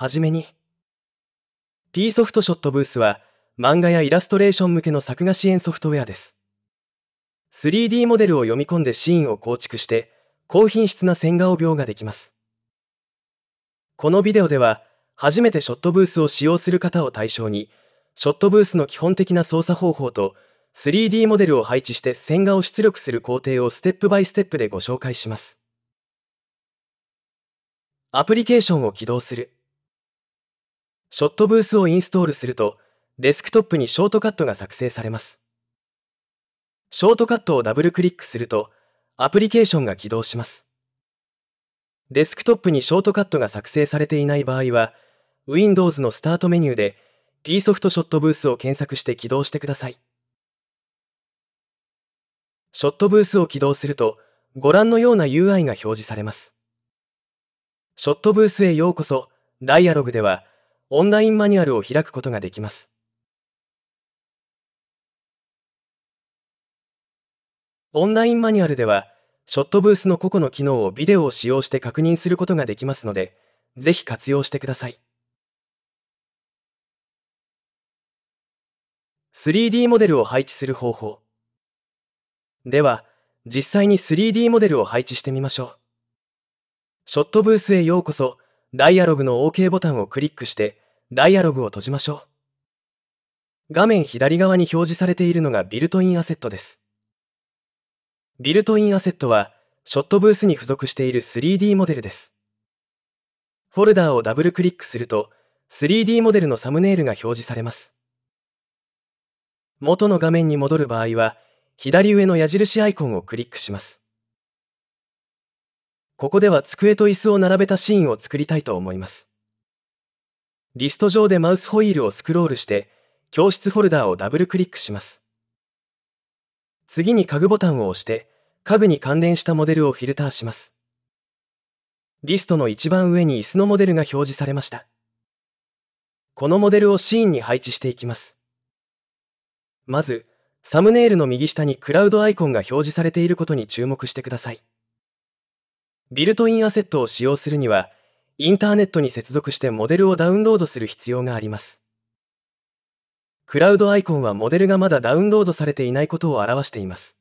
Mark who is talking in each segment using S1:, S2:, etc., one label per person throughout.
S1: はじめに。T ソフトショットブースは漫画やイラストレーション向けの作画支援ソフトウェアです。3D モデルを読み込んでシーンを構築して高品質な線画を描画できます。このビデオでは初めてショットブースを使用する方を対象にショットブースの基本的な操作方法と 3D モデルを配置して線画を出力する工程をステップバイステップでご紹介します。アプリケーションを起動する。ショットブースをインストールすると、デスクトップにショートカットが作成されます。ショートカットをダブルクリックすると、アプリケーションが起動します。デスクトップにショートカットが作成されていない場合は、Windows のスタートメニューで P ソフトショットブースを検索して起動してください。ショットブースを起動すると、ご覧のような UI が表示されます。ショットブースへようこそ、ダイアログでは、オンラインマニュアルを開くことができます。オンラインマニュアルでは、ショットブースの個々の機能をビデオを使用して確認することができますので、ぜひ活用してください。3D モデルを配置する方法。では、実際に 3D モデルを配置してみましょう。ショットブースへようこそ。ダイアログの OK ボタンをクリックして、ダイアログを閉じましょう。画面左側に表示されているのがビルトインアセットです。ビルトインアセットは、ショットブースに付属している 3D モデルです。フォルダーをダブルクリックすると、3D モデルのサムネイルが表示されます。元の画面に戻る場合は、左上の矢印アイコンをクリックします。ここでは机と椅子を並べたシーンを作りたいと思います。リスト上でマウスホイールをスクロールして、教室フォルダーをダブルクリックします。次に家具ボタンを押して、家具に関連したモデルをフィルターします。リストの一番上に椅子のモデルが表示されました。このモデルをシーンに配置していきます。まず、サムネイルの右下にクラウドアイコンが表示されていることに注目してください。ビルトインアセットを使用するには、インターネットに接続してモデルをダウンロードする必要があります。クラウドアイコンはモデルがまだダウンロードされていないことを表しています。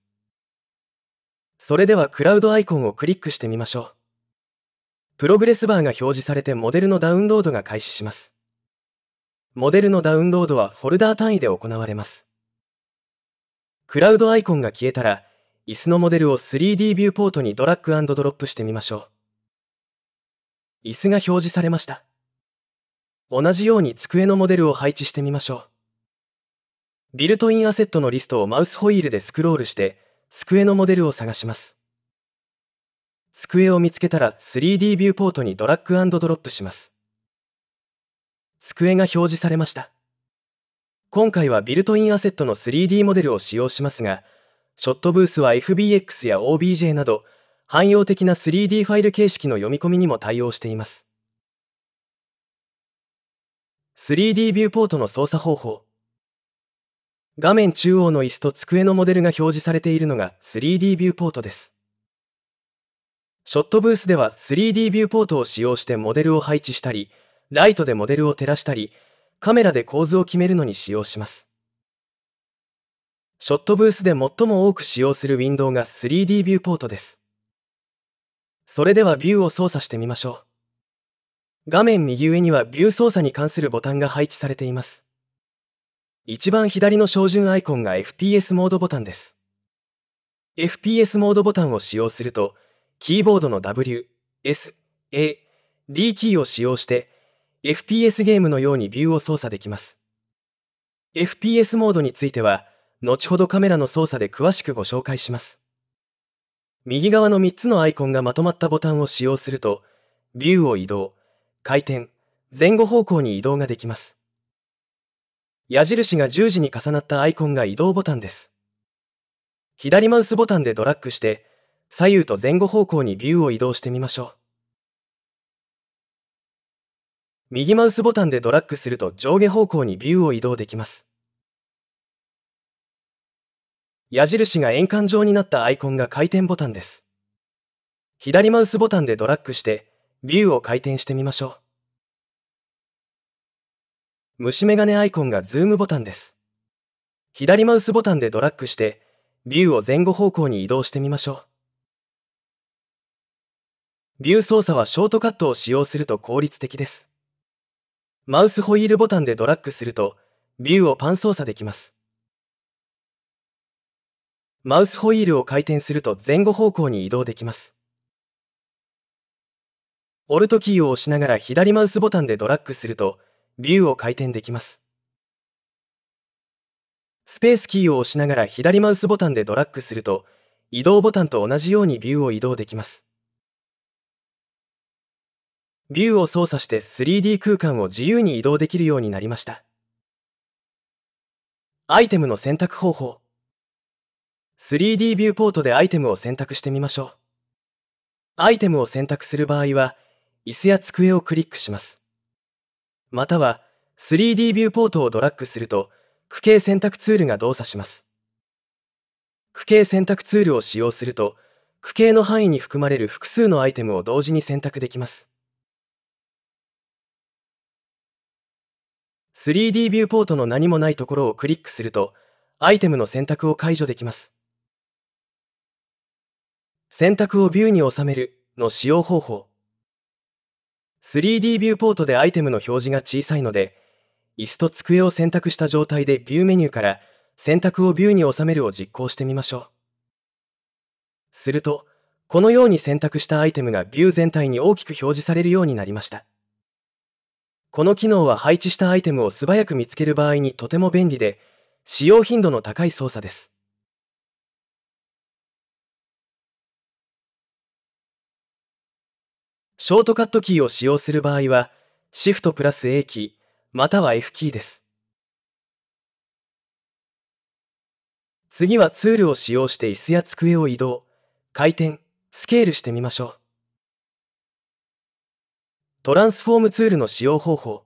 S1: それではクラウドアイコンをクリックしてみましょう。プログレスバーが表示されてモデルのダウンロードが開始します。モデルのダウンロードはフォルダー単位で行われます。クラウドアイコンが消えたら、椅子のモデルを 3D ビューポートにドラッグドロップしてみましょう。椅子が表示されました。同じように机のモデルを配置してみましょう。ビルトインアセットのリストをマウスホイールでスクロールして、机のモデルを探します。机を見つけたら 3D ビューポートにドラッグドロップします。机が表示されました。今回はビルトインアセットの 3D モデルを使用しますが、ショットブースは FBX や OBJ など、汎用的な 3D ファイル形式の読み込みにも対応しています。3D ビューポートの操作方法。画面中央の椅子と机のモデルが表示されているのが 3D ビューポートです。ショットブースでは 3D ビューポートを使用してモデルを配置したり、ライトでモデルを照らしたり、カメラで構図を決めるのに使用します。ショットブースで最も多く使用するウィンドウが 3D ビューポートです。それではビューを操作してみましょう。画面右上にはビュー操作に関するボタンが配置されています。一番左の照準アイコンが FPS モードボタンです。FPS モードボタンを使用すると、キーボードの W、S、A、D キーを使用して、FPS ゲームのようにビューを操作できます。FPS モードについては、後ほどカメラの操作で詳しくご紹介します。右側の3つのアイコンがまとまったボタンを使用すると、ビューを移動、回転、前後方向に移動ができます。矢印が十字に重なったアイコンが移動ボタンです。左マウスボタンでドラッグして、左右と前後方向にビューを移動してみましょう。右マウスボタンでドラッグすると上下方向にビューを移動できます。矢印が円環状になったアイコンが回転ボタンです。左マウスボタンでドラッグして、ビューを回転してみましょう。虫眼鏡アイコンがズームボタンです。左マウスボタンでドラッグして、ビューを前後方向に移動してみましょう。ビュー操作はショートカットを使用すると効率的です。マウスホイールボタンでドラッグすると、ビューをパン操作できます。マウスホイールを回転すると前後方向に移動できます。オルトキーを押しながら左マウスボタンでドラッグすると、ビューを回転できます。スペースキーを押しながら左マウスボタンでドラッグすると、移動ボタンと同じようにビューを移動できます。ビューを操作して 3D 空間を自由に移動できるようになりました。アイテムの選択方法。3D ビューポートでアイテムを選択してみましょう。アイテムを選択する場合は、椅子や机をクリックします。または、3D ビューポートをドラッグすると、区形選択ツールが動作します。区形選択ツールを使用すると、区形の範囲に含まれる複数のアイテムを同時に選択できます。3D ビューポートの何もないところをクリックすると、アイテムの選択を解除できます。選択をビューに収めるの使用方法 3D ビューポートでアイテムの表示が小さいので椅子と机を選択した状態でビューメニューから選択をビューに収めるを実行してみましょうするとこのように選択したアイテムがビュー全体に大きく表示されるようになりましたこの機能は配置したアイテムを素早く見つける場合にとても便利で使用頻度の高い操作ですショートカットキーを使用する場合は、シフトプラス A キー、または F キーです。次はツールを使用して椅子や机を移動、回転、スケールしてみましょう。トランスフォームツールの使用方法。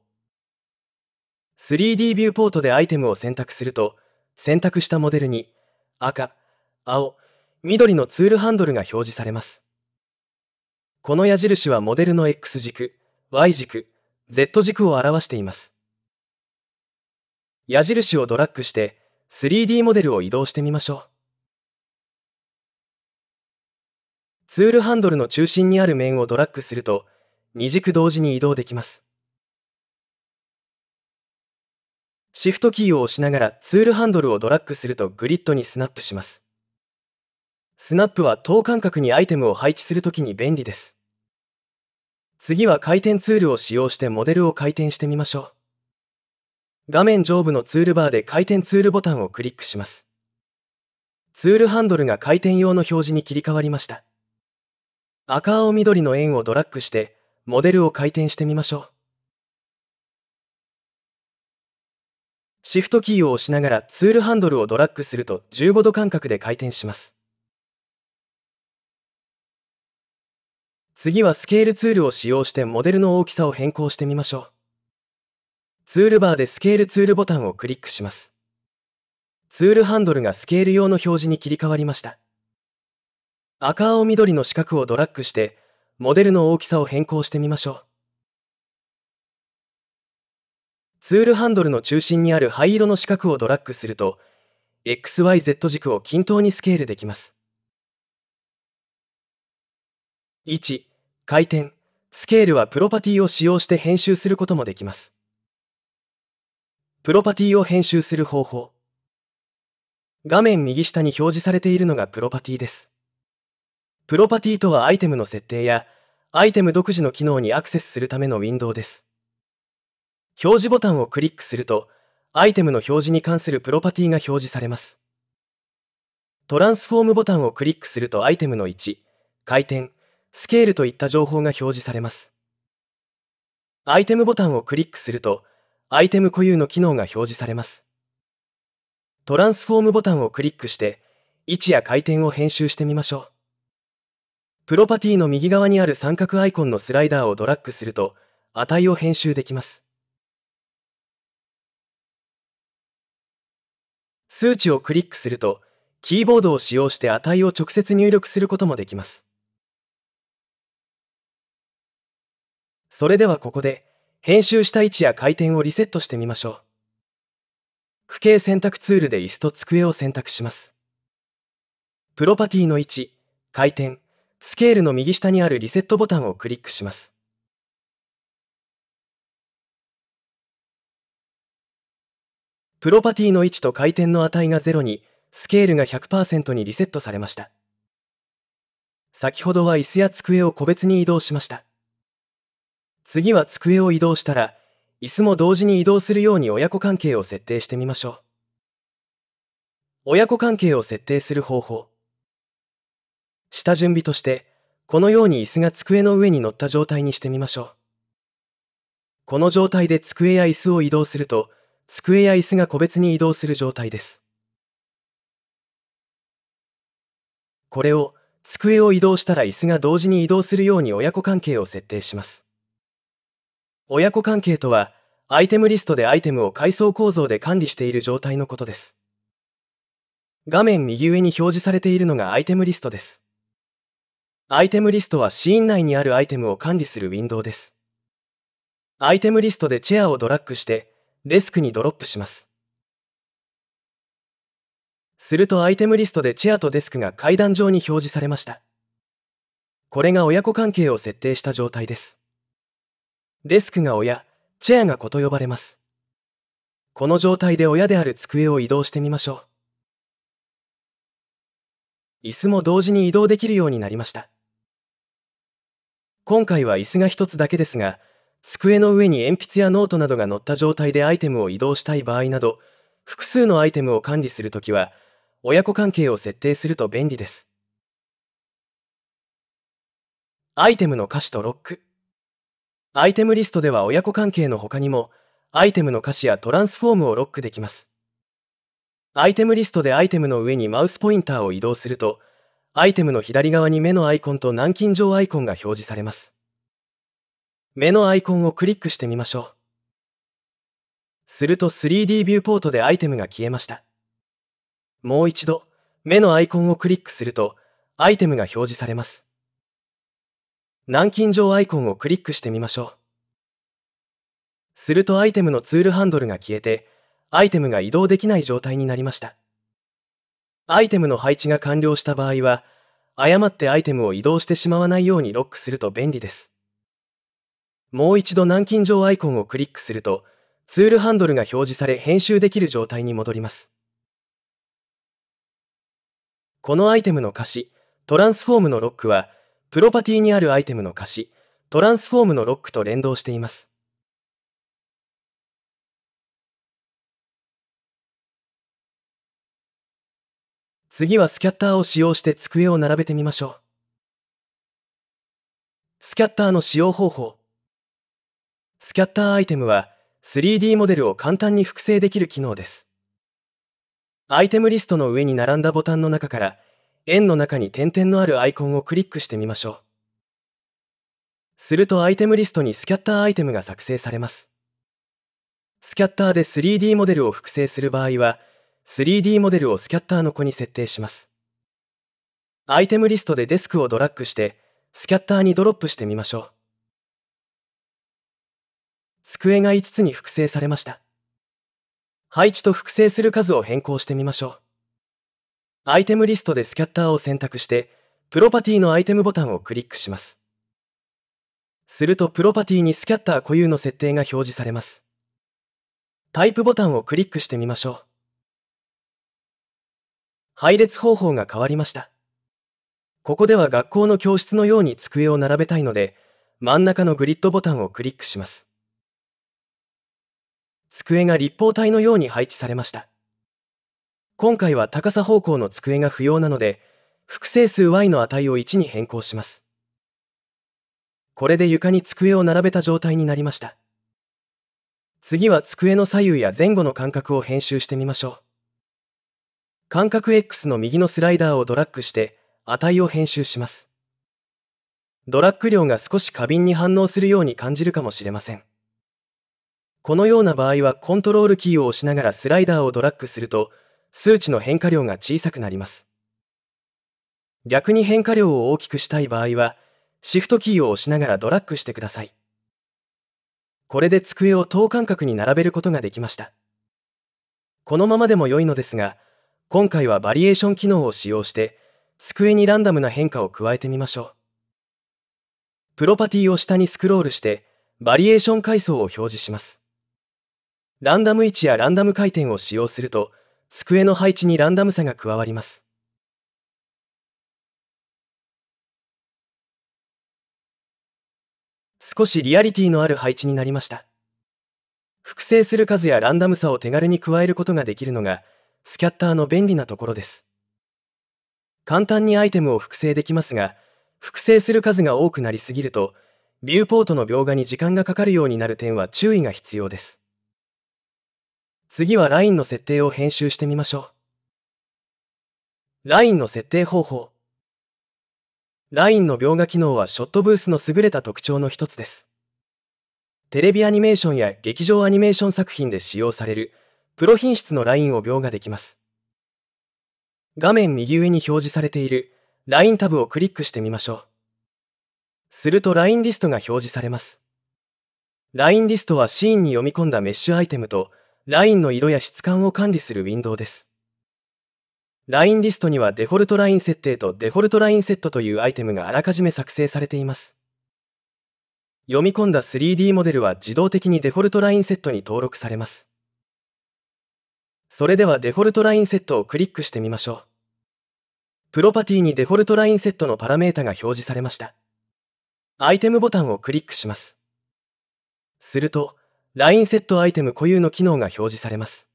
S1: 3D ビューポートでアイテムを選択すると、選択したモデルに赤、青、緑のツールハンドルが表示されます。この矢印はモデルの X 軸、Y 軸、Z 軸を表しています。矢印をドラッグして 3D モデルを移動してみましょう。ツールハンドルの中心にある面をドラッグすると2軸同時に移動できます。シフトキーを押しながらツールハンドルをドラッグするとグリッドにスナップします。スナップは等間隔にアイテムを配置するときに便利です。次は回転ツールを使用してモデルを回転してみましょう。画面上部のツールバーで回転ツールボタンをクリックします。ツールハンドルが回転用の表示に切り替わりました。赤青緑の円をドラッグして、モデルを回転してみましょう。シフトキーを押しながらツールハンドルをドラッグすると15度間隔で回転します。次はスケールツールを使用してモデルの大きさを変更してみましょう。ツールバーでスケールツールボタンをクリックします。ツールハンドルがスケール用の表示に切り替わりました。赤青緑の四角をドラッグして、モデルの大きさを変更してみましょう。ツールハンドルの中心にある灰色の四角をドラッグすると、XYZ 軸を均等にスケールできます。1回転、スケールはプロパティを使用して編集することもできます。プロパティを編集する方法。画面右下に表示されているのがプロパティです。プロパティとはアイテムの設定や、アイテム独自の機能にアクセスするためのウィンドウです。表示ボタンをクリックすると、アイテムの表示に関するプロパティが表示されます。トランスフォームボタンをクリックするとアイテムの位置、回転、スケールといった情報が表示されます。アイテムボタンをクリックすると、アイテム固有の機能が表示されます。トランスフォームボタンをクリックして、位置や回転を編集してみましょう。プロパティの右側にある三角アイコンのスライダーをドラッグすると、値を編集できます。数値をクリックすると、キーボードを使用して値を直接入力することもできます。それではここで、編集した位置や回転をリセットしてみましょう。区形選択ツールで椅子と机を選択します。プロパティの位置、回転、スケールの右下にあるリセットボタンをクリックします。プロパティの位置と回転の値が0に、スケールが100%にリセットされました。先ほどは椅子や机を個別に移動しました。次は机を移動したら、椅子も同時に移動するように親子関係を設定してみましょう。親子関係を設定する方法。下準備として、このように椅子が机の上に乗った状態にしてみましょう。この状態で机や椅子を移動すると、机や椅子が個別に移動する状態です。これを、机を移動したら椅子が同時に移動するように親子関係を設定します。親子関係とは、アイテムリストでアイテムを階層構造で管理している状態のことです。画面右上に表示されているのがアイテムリストです。アイテムリストはシーン内にあるアイテムを管理するウィンドウです。アイテムリストでチェアをドラッグして、デスクにドロップします。するとアイテムリストでチェアとデスクが階段上に表示されました。これが親子関係を設定した状態です。デスクが親、チェアが子と呼ばれます。この状態で親である机を移動してみましょう。椅子も同時に移動できるようになりました。今回は椅子が1つだけですが、机の上に鉛筆やノートなどが載った状態でアイテムを移動したい場合など、複数のアイテムを管理するときは、親子関係を設定すると便利です。アイテムの歌詞とロック。アイテムリストでは親子関係の他にも、アイテムの歌詞やトランスフォームをロックできます。アイテムリストでアイテムの上にマウスポインターを移動すると、アイテムの左側に目のアイコンと南京錠アイコンが表示されます。目のアイコンをクリックしてみましょう。すると 3D ビューポートでアイテムが消えました。もう一度、目のアイコンをクリックすると、アイテムが表示されます。南京錠アイコンをクリックしてみましょう。するとアイテムのツールハンドルが消えて、アイテムが移動できない状態になりました。アイテムの配置が完了した場合は、誤ってアイテムを移動してしまわないようにロックすると便利です。もう一度南京錠アイコンをクリックすると、ツールハンドルが表示され編集できる状態に戻ります。このアイテムの歌詞、トランスフォームのロックは、プロパティにあるアイテムの貸し、トランスフォームのロックと連動しています。次はスキャッターを使用して机を並べてみましょう。スキャッターの使用方法。スキャッターアイテムは 3D モデルを簡単に複製できる機能です。アイテムリストの上に並んだボタンの中から円の中に点々のあるアイコンをクリックしてみましょう。するとアイテムリストにスキャッターアイテムが作成されます。スキャッターで 3D モデルを複製する場合は、3D モデルをスキャッターの子に設定します。アイテムリストでデスクをドラッグして、スキャッターにドロップしてみましょう。机が5つに複製されました。配置と複製する数を変更してみましょう。アイテムリストでスキャッターを選択して、プロパティのアイテムボタンをクリックします。するとプロパティにスキャッター固有の設定が表示されます。タイプボタンをクリックしてみましょう。配列方法が変わりました。ここでは学校の教室のように机を並べたいので、真ん中のグリッドボタンをクリックします。机が立方体のように配置されました。今回は高さ方向の机が不要なので、複製数 y の値を1に変更します。これで床に机を並べた状態になりました。次は机の左右や前後の間隔を編集してみましょう。間隔 X の右のスライダーをドラッグして値を編集します。ドラッグ量が少し過敏に反応するように感じるかもしれません。このような場合はコントロールキーを押しながらスライダーをドラッグすると数値の変化量が小さくなります。逆に変化量を大きくしたい場合は、シフトキーを押しながらドラッグしてください。これで机を等間隔に並べることができました。このままでも良いのですが、今回はバリエーション機能を使用して、机にランダムな変化を加えてみましょう。プロパティを下にスクロールして、バリエーション階層を表示します。ランダム位置やランダム回転を使用すると、机の配置にランダムさが加わります。少しリアリティのある配置になりました。複製する数やランダムさを手軽に加えることができるのが、スキャッターの便利なところです。簡単にアイテムを複製できますが、複製する数が多くなりすぎると、ビューポートの描画に時間がかかるようになる点は注意が必要です。次は LINE の設定を編集してみましょう。LINE の設定方法。LINE の描画機能はショットブースの優れた特徴の一つです。テレビアニメーションや劇場アニメーション作品で使用される、プロ品質の LINE を描画できます。画面右上に表示されている LINE タブをクリックしてみましょう。すると LINE リストが表示されます。LINE リストはシーンに読み込んだメッシュアイテムと、ラインの色や質感を管理するウィンドウです。ラインリストにはデフォルトライン設定とデフォルトラインセットというアイテムがあらかじめ作成されています。読み込んだ 3D モデルは自動的にデフォルトラインセットに登録されます。それではデフォルトラインセットをクリックしてみましょう。プロパティにデフォルトラインセットのパラメータが表示されました。アイテムボタンをクリックします。すると、ラインセットアイテム固有の機能が表示されます。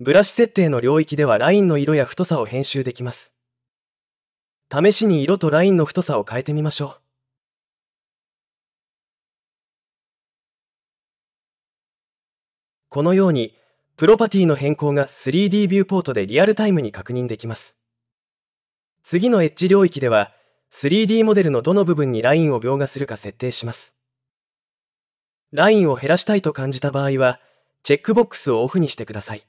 S1: ブラシ設定の領域ではラインの色や太さを編集できます。試しに色とラインの太さを変えてみましょう。このように、プロパティの変更が 3D ビューポートでリアルタイムに確認できます。次のエッジ領域では、3D モデルのどの部分にラインを描画するか設定します。ラインを減らしたいと感じた場合は、チェックボックスをオフにしてください。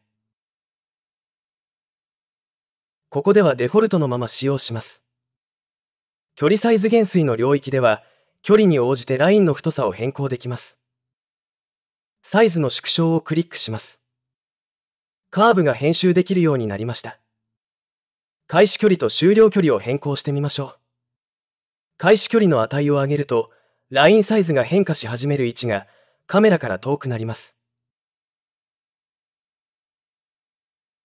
S1: ここではデフォルトのまま使用します。距離サイズ減衰の領域では、距離に応じてラインの太さを変更できます。サイズの縮小をクリックします。カーブが編集できるようになりました。開始距離と終了距離を変更してみましょう。開始距離の値を上げると、ラインサイズが変化し始める位置がカメラから遠くなります。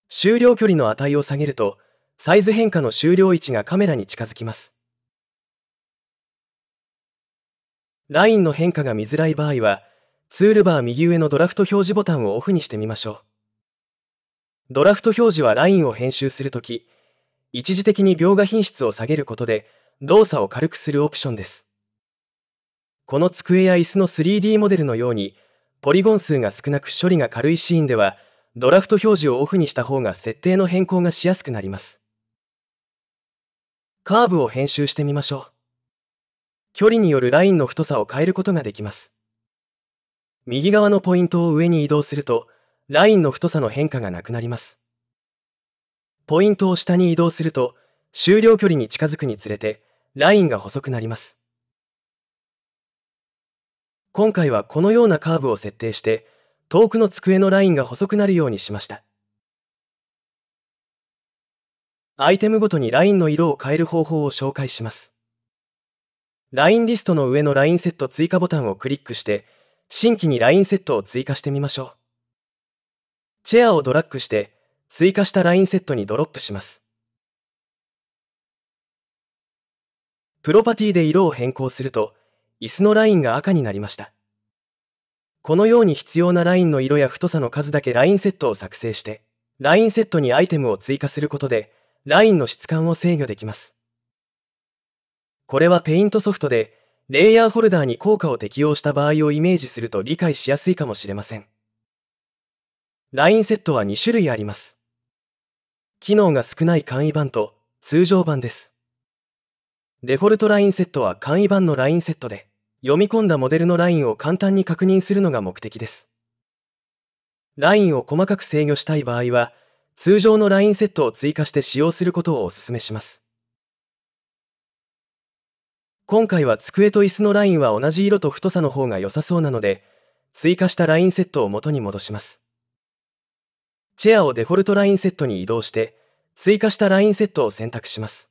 S1: 終了距離の値を下げると、サイズ変化の終了位置がカメラに近づきます。ラインの変化が見づらい場合は、ツールバー右上のドラフト表示ボタンをオフにしてみましょう。ドラフト表示はラインを編集するとき、一時的に描画品質を下げることで動作を軽くするオプションです。この机や椅子の 3D モデルのように、ポリゴン数が少なく処理が軽いシーンでは、ドラフト表示をオフにした方が設定の変更がしやすくなります。カーブを編集してみましょう。距離によるラインの太さを変えることができます。右側のポイントを上に移動すると、ラインの太さの変化がなくなります。ポイントを下に移動すると、終了距離に近づくにつれて、ラインが細くなります。今回はこのようなカーブを設定して遠くの机のラインが細くなるようにしましたアイテムごとにラインの色を変える方法を紹介しますラインリストの上のラインセット追加ボタンをクリックして新規にラインセットを追加してみましょうチェアをドラッグして追加したラインセットにドロップしますプロパティで色を変更すると椅子のラインが赤になりました。このように必要なラインの色や太さの数だけラインセットを作成して、ラインセットにアイテムを追加することで、ラインの質感を制御できます。これはペイントソフトで、レイヤーホルダーに効果を適用した場合をイメージすると理解しやすいかもしれません。ラインセットは2種類あります。機能が少ない簡易版と通常版です。デフォルトラインセットは簡易版のラインセットで、読み込んだモデルのラインを簡単に確認するのが目的です。ラインを細かく制御したい場合は、通常のラインセットを追加して使用することをお勧めします。今回は机と椅子のラインは同じ色と太さの方が良さそうなので、追加したラインセットを元に戻します。チェアをデフォルトラインセットに移動して、追加したラインセットを選択します。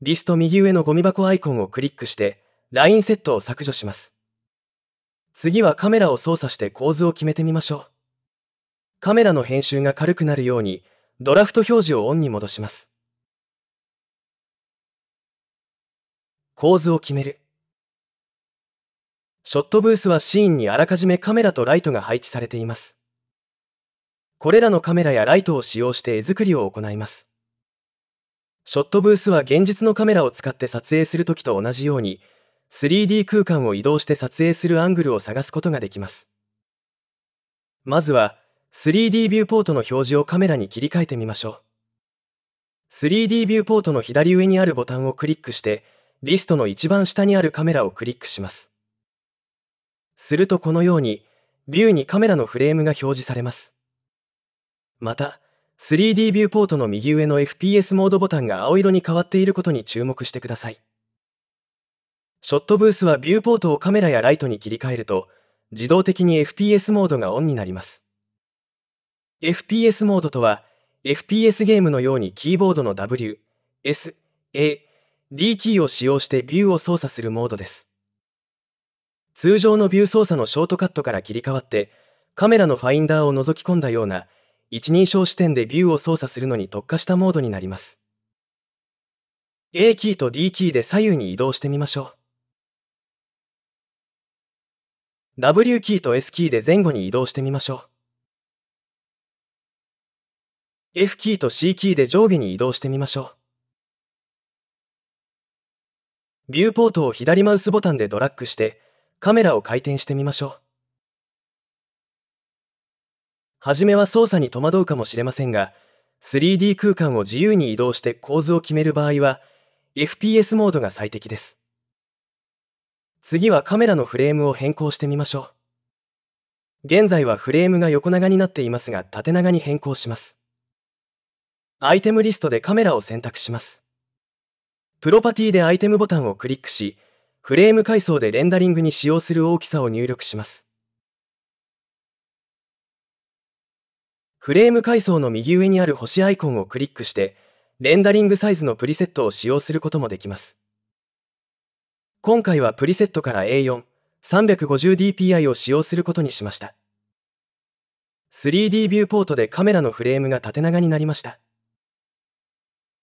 S1: リスト右上のゴミ箱アイコンをクリックして、ラインセットを削除します。次はカメラを操作して構図を決めてみましょう。カメラの編集が軽くなるように、ドラフト表示をオンに戻します。構図を決める。ショットブースはシーンにあらかじめカメラとライトが配置されています。これらのカメラやライトを使用して絵作りを行います。ショットブースは現実のカメラを使って撮影するときと同じように、3D 空間を移動して撮影するアングルを探すことができます。まずは 3D ビューポートの表示をカメラに切り替えてみましょう。3D ビューポートの左上にあるボタンをクリックして、リストの一番下にあるカメラをクリックします。するとこのように、ビューにカメラのフレームが表示されます。また、3D ビューポートの右上の FPS モードボタンが青色に変わっていることに注目してください。ショットブースはビューポートをカメラやライトに切り替えると、自動的に FPS モードがオンになります。FPS モードとは、FPS ゲームのようにキーボードの W、S、A、D キーを使用してビューを操作するモードです。通常のビュー操作のショートカットから切り替わって、カメラのファインダーを覗き込んだような、一人称視点でビューを操作するのに特化したモードになります。A キーと D キーで左右に移動してみましょう。W キーと S キーで前後に移動してみましょう。F キーと C キーで上下に移動してみましょう。ビューポートを左マウスボタンでドラッグして、カメラを回転してみましょう。はじめは操作に戸惑うかもしれませんが、3D 空間を自由に移動して構図を決める場合は、FPS モードが最適です。次はカメラのフレームを変更してみましょう。現在はフレームが横長になっていますが縦長に変更します。アイテムリストでカメラを選択します。プロパティでアイテムボタンをクリックし、フレーム階層でレンダリングに使用する大きさを入力します。フレーム階層の右上にある星アイコンをクリックして、レンダリングサイズのプリセットを使用することもできます。今回はプリセットから A4、350dpi を使用することにしました。3D ビューポートでカメラのフレームが縦長になりました。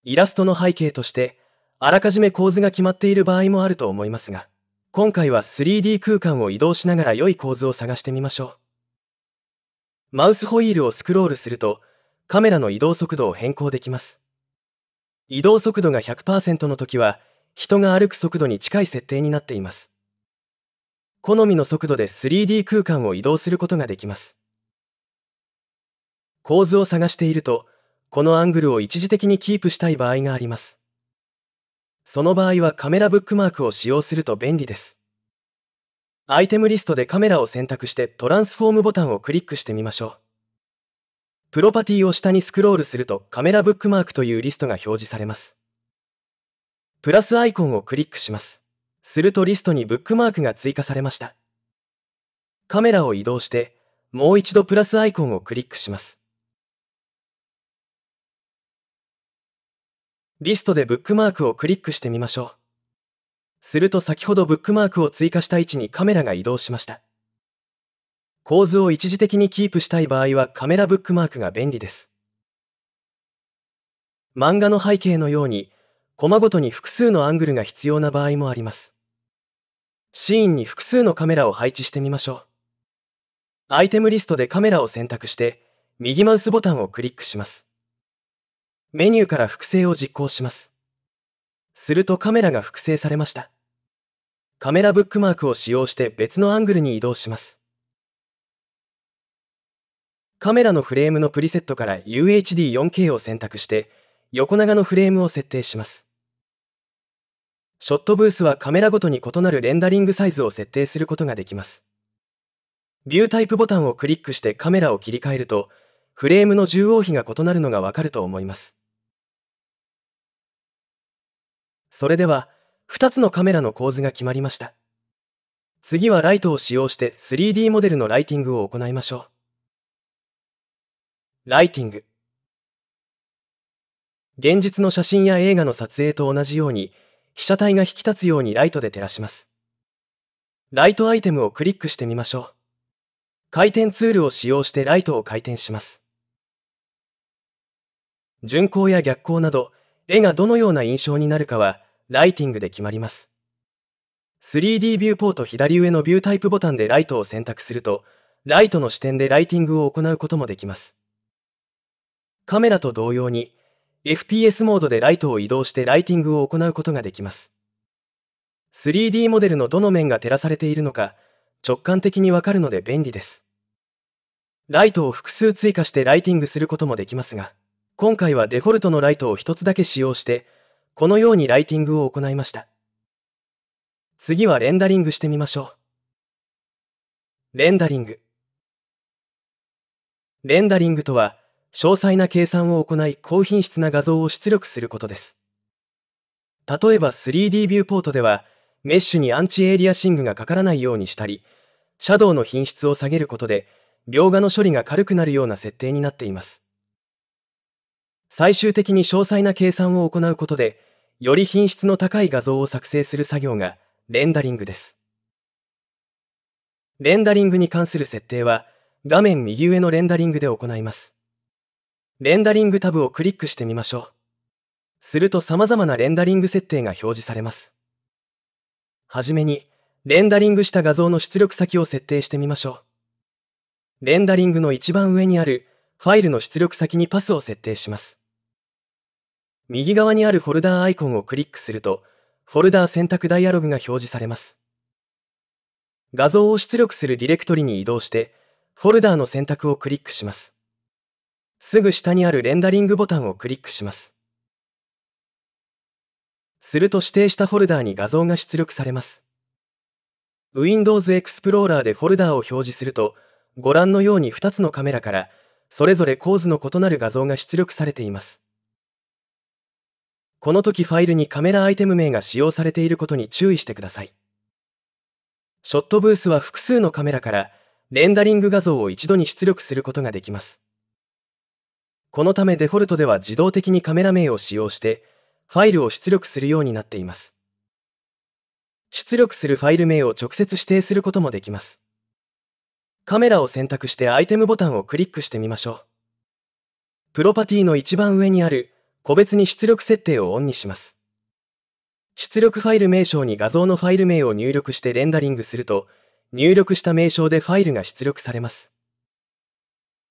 S1: イラストの背景として、あらかじめ構図が決まっている場合もあると思いますが、今回は 3D 空間を移動しながら良い構図を探してみましょう。マウスホイールをスクロールすると、カメラの移動速度を変更できます。移動速度が100%の時は、人が歩く速度に近い設定になっています。好みの速度で 3D 空間を移動することができます。構図を探していると、このアングルを一時的にキープしたい場合があります。その場合はカメラブックマークを使用すると便利です。アイテムリストでカメラを選択してトランスフォームボタンをクリックしてみましょう。プロパティを下にスクロールするとカメラブックマークというリストが表示されます。プラスアイコンをクリックします。するとリストにブックマークが追加されました。カメラを移動して、もう一度プラスアイコンをクリックします。リストでブックマークをクリックしてみましょう。すると先ほどブックマークを追加した位置にカメラが移動しました。構図を一時的にキープしたい場合はカメラブックマークが便利です。漫画の背景のようにコマごとに複数のアングルが必要な場合もあります。シーンに複数のカメラを配置してみましょう。アイテムリストでカメラを選択して、右マウスボタンをクリックします。メニューから複製を実行します。するとカメラが複製されました。カメラブックマークを使用して別のアングルに移動します。カメラのフレームのプリセットから UHD4K を選択して、横長のフレームを設定します。ショットブースはカメラごとに異なるレンダリングサイズを設定することができます。ビュータイプボタンをクリックしてカメラを切り替えると、フレームの中央比が異なるのがわかると思います。それでは、2つのカメラの構図が決まりました。次はライトを使用して 3D モデルのライティングを行いましょう。ライティング。現実の写真や映画の撮影と同じように、被写体が引き立つようにライトで照らします。ライトアイテムをクリックしてみましょう。回転ツールを使用してライトを回転します。順光や逆光など、絵がどのような印象になるかは、ライティングで決まります。3D ビューポート左上のビュータイプボタンでライトを選択すると、ライトの視点でライティングを行うこともできます。カメラと同様に、FPS モードでライトを移動してライティングを行うことができます 3D モデルのどの面が照らされているのか直感的にわかるので便利ですライトを複数追加してライティングすることもできますが今回はデフォルトのライトを1つだけ使用してこのようにライティングを行いました次はレンダリングしてみましょうレンダリングレンダリングとは詳細な計算を行い高品質な画像を出力することです。例えば 3D ビューポートでは、メッシュにアンチエイリアシングがかからないようにしたり、シャドウの品質を下げることで、描画の処理が軽くなるような設定になっています。最終的に詳細な計算を行うことで、より品質の高い画像を作成する作業が、レンダリングです。レンダリングに関する設定は、画面右上のレンダリングで行います。レンダリングタブをクリックしてみましょう。すると様々なレンダリング設定が表示されます。はじめに、レンダリングした画像の出力先を設定してみましょう。レンダリングの一番上にあるファイルの出力先にパスを設定します。右側にあるフォルダーアイコンをクリックすると、フォルダー選択ダイアログが表示されます。画像を出力するディレクトリに移動して、フォルダーの選択をクリックします。すぐ下にあるレンダリングボタンをクリックします。すると指定したフォルダーに画像が出力されます。Windows Explorer でフォルダーを表示すると、ご覧のように2つのカメラから、それぞれ構図の異なる画像が出力されています。この時ファイルにカメラアイテム名が使用されていることに注意してください。ショットブースは複数のカメラからレンダリング画像を一度に出力することができます。このためデフォルトでは自動的にカメラ名を使用して、ファイルを出力するようになっています。出力するファイル名を直接指定することもできます。カメラを選択してアイテムボタンをクリックしてみましょう。プロパティの一番上にある個別に出力設定をオンにします。出力ファイル名称に画像のファイル名を入力してレンダリングすると、入力した名称でファイルが出力されます。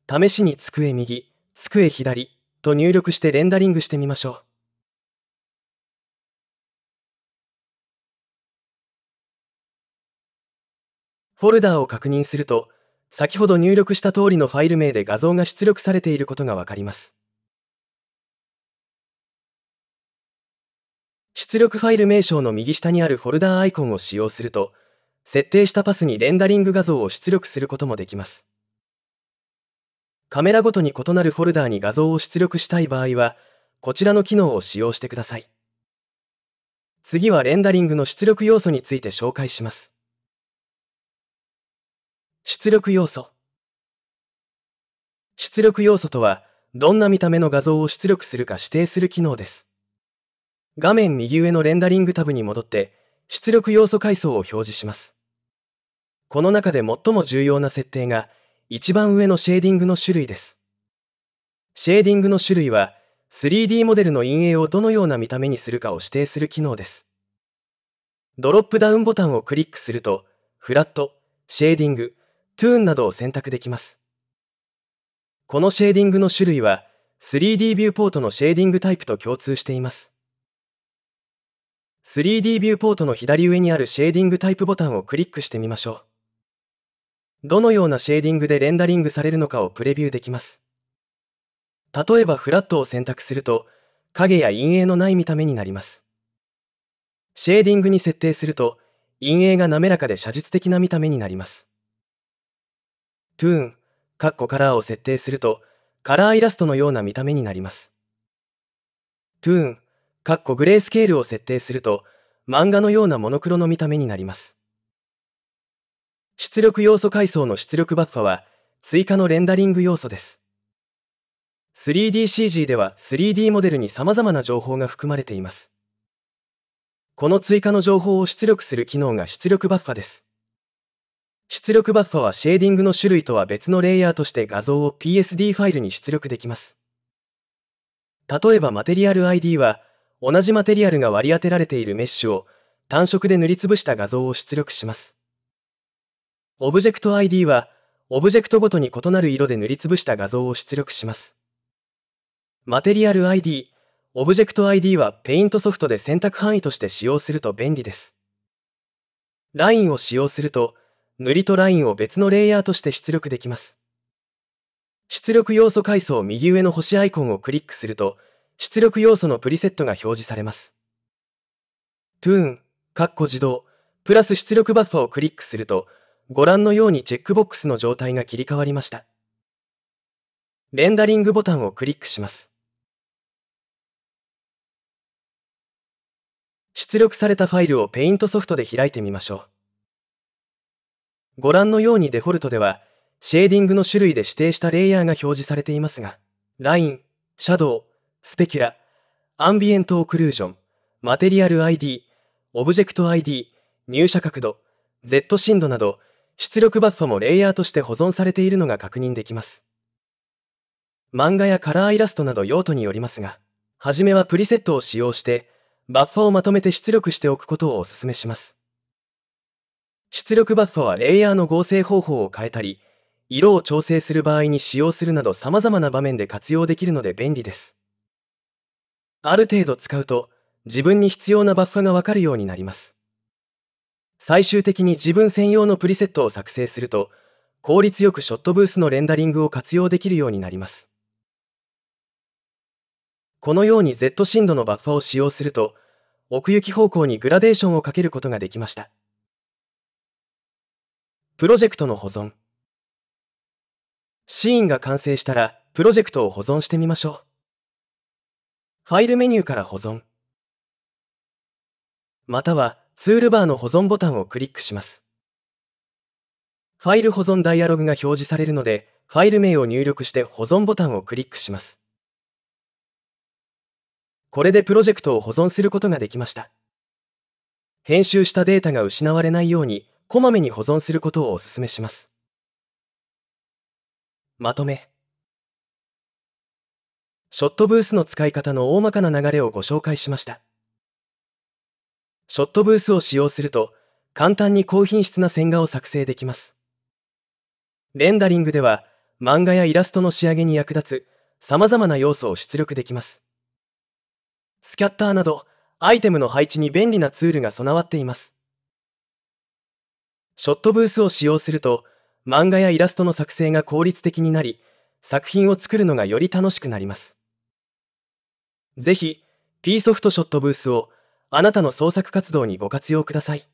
S1: 試しに机右、机左と入力してレンダリングしてみましょう。フォルダーを確認すると、先ほど入力した通りのファイル名で画像が出力されていることがわかります。出力ファイル名称の右下にあるフォルダアイコンを使用すると、設定したパスにレンダリング画像を出力することもできます。カメラごとに異なるフォルダーに画像を出力したい場合は、こちらの機能を使用してください。次はレンダリングの出力要素について紹介します。出力要素。出力要素とは、どんな見た目の画像を出力するか指定する機能です。画面右上のレンダリングタブに戻って、出力要素階層を表示します。この中で最も重要な設定が、一番上のシェーディングの種類です。シェーディングの種類は 3D モデルの陰影をどのような見た目にするかを指定する機能です。ドロップダウンボタンをクリックすると、フラット、シェーディング、トゥーンなどを選択できます。このシェーディングの種類は 3D ビューポートのシェーディングタイプと共通しています。3D ビューポートの左上にあるシェーディングタイプボタンをクリックしてみましょう。どのようなシェーディングでレンダリングされるのかをプレビューできます。例えばフラットを選択すると、影や陰影のない見た目になります。シェーディングに設定すると、陰影が滑らかで写実的な見た目になります。トゥーン、カッコカラーを設定すると、カラーイラストのような見た目になります。トゥーン、カッコグレースケールを設定すると、漫画のようなモノクロの見た目になります。出力要素階層の出力バッファは追加のレンダリング要素です 3DCG では 3D モデルに様々な情報が含まれていますこの追加の情報を出力する機能が出力バッファです出力バッファはシェーディングの種類とは別のレイヤーとして画像を PSD ファイルに出力できます例えばマテリアル ID は同じマテリアルが割り当てられているメッシュを単色で塗りつぶした画像を出力しますオブジェクト ID は、オブジェクトごとに異なる色で塗りつぶした画像を出力します。マテリアル ID、オブジェクト ID はペイントソフトで選択範囲として使用すると便利です。ラインを使用すると、塗りとラインを別のレイヤーとして出力できます。出力要素階層右上の星アイコンをクリックすると、出力要素のプリセットが表示されます。トゥーン、カッコ自動、プラス出力バッファをクリックすると、ご覧のようにチェックボックスの状態が切り替わりました。レンダリングボタンをクリックします。出力されたファイルをペイントソフトで開いてみましょう。ご覧のようにデフォルトでは、シェーディングの種類で指定したレイヤーが表示されていますが、ライン、シャドウ、スペキュラ、アンビエントオクルージョン、マテリアル ID、オブジェクト ID、入射角度、Z 深度など出力バッファもレイヤーとして保存されているのが確認できます。漫画やカラーイラストなど用途によりますが、はじめはプリセットを使用して、バッファをまとめて出力しておくことをお勧めします。出力バッファはレイヤーの合成方法を変えたり、色を調整する場合に使用するなど様々な場面で活用できるので便利です。ある程度使うと、自分に必要なバッファがわかるようになります。最終的に自分専用のプリセットを作成すると、効率よくショットブースのレンダリングを活用できるようになります。このように Z 深度のバッファを使用すると、奥行き方向にグラデーションをかけることができました。プロジェクトの保存。シーンが完成したら、プロジェクトを保存してみましょう。ファイルメニューから保存。または、ツールバーの保存ボタンをクリックします。ファイル保存ダイアログが表示されるので、ファイル名を入力して保存ボタンをクリックします。これでプロジェクトを保存することができました。編集したデータが失われないように、こまめに保存することをお勧めします。まとめ。ショットブースの使い方の大まかな流れをご紹介しました。ショットブースを使用すると簡単に高品質な線画を作成できます。レンダリングでは漫画やイラストの仕上げに役立つ様々な要素を出力できます。スキャッターなどアイテムの配置に便利なツールが備わっています。ショットブースを使用すると漫画やイラストの作成が効率的になり作品を作るのがより楽しくなります。ぜひ P ソフトショットブースをあなたの創作活動にご活用ください。